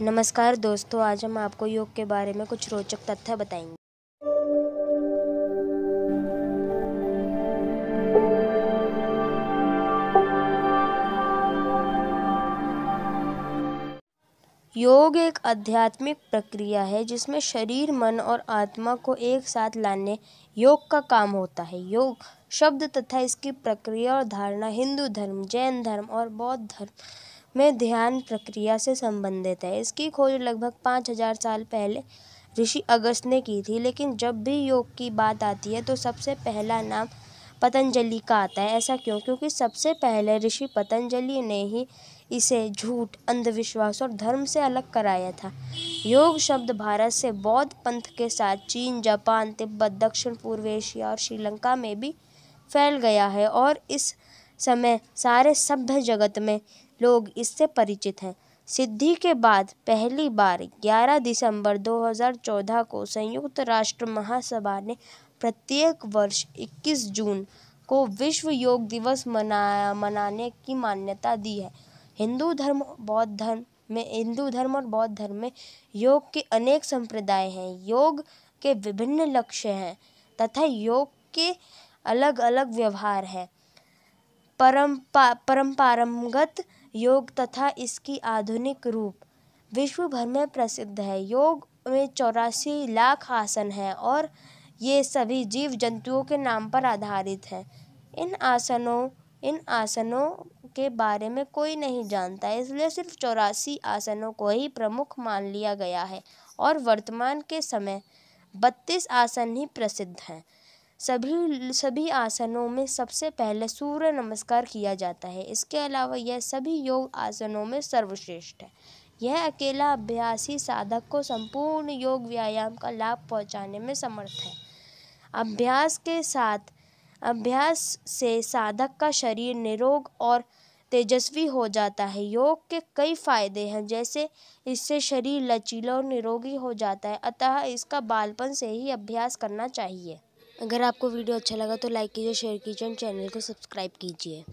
नमस्कार दोस्तों आज हम आपको योग के बारे में कुछ रोचक तथ्य बताएंगे योग एक आध्यात्मिक प्रक्रिया है जिसमें शरीर मन और आत्मा को एक साथ लाने योग का काम होता है योग शब्द तथा इसकी प्रक्रिया और धारणा हिंदू धर्म जैन धर्म और बौद्ध धर्म में ध्यान प्रक्रिया से संबंधित है इसकी खोज लगभग पाँच हज़ार साल पहले ऋषि अगस्त ने की थी लेकिन जब भी योग की बात आती है तो सबसे पहला नाम पतंजलि का आता है ऐसा क्यों क्योंकि सबसे पहले ऋषि पतंजलि ने ही इसे झूठ अंधविश्वास और धर्म से अलग कराया था योग शब्द भारत से बौद्ध पंथ के साथ चीन जापान तिब्बत दक्षिण पूर्व एशिया और श्रीलंका में भी फैल गया है और इस समय सारे सभ्य जगत में लोग इससे परिचित हैं सिद्धि के बाद पहली बार 11 दिसंबर 2014 को संयुक्त राष्ट्र महासभा ने प्रत्येक वर्ष 21 जून को विश्व योग दिवस मना मनाने की मान्यता दी है हिंदू धर्म बौद्ध धर्म में हिंदू धर्म और बौद्ध धर्म में योग के अनेक संप्रदाय हैं योग के विभिन्न लक्ष्य हैं तथा योग के अलग अलग व्यवहार हैं परम परम्परागत योग तथा इसकी आधुनिक रूप विश्व भर में प्रसिद्ध है योग में चौरासी लाख आसन हैं और ये सभी जीव जंतुओं के नाम पर आधारित हैं इन आसनों इन आसनों के बारे में कोई नहीं जानता इसलिए सिर्फ चौरासी आसनों को ही प्रमुख मान लिया गया है और वर्तमान के समय बत्तीस आसन ही प्रसिद्ध हैं सभी सभी आसनों में सबसे पहले सूर्य नमस्कार किया जाता है इसके अलावा यह सभी योग आसनों में सर्वश्रेष्ठ है यह अकेला अभ्यासी साधक को संपूर्ण योग व्यायाम का लाभ पहुंचाने में समर्थ है अभ्यास के साथ अभ्यास से साधक का शरीर निरोग और तेजस्वी हो जाता है योग के कई फायदे हैं जैसे इससे शरीर लचीला और निरोगी हो जाता है अतः इसका बालपन से ही अभ्यास करना चाहिए अगर आपको वीडियो अच्छा लगा तो लाइक कीजिए शेयर कीजिए और चैनल को सब्सक्राइब कीजिए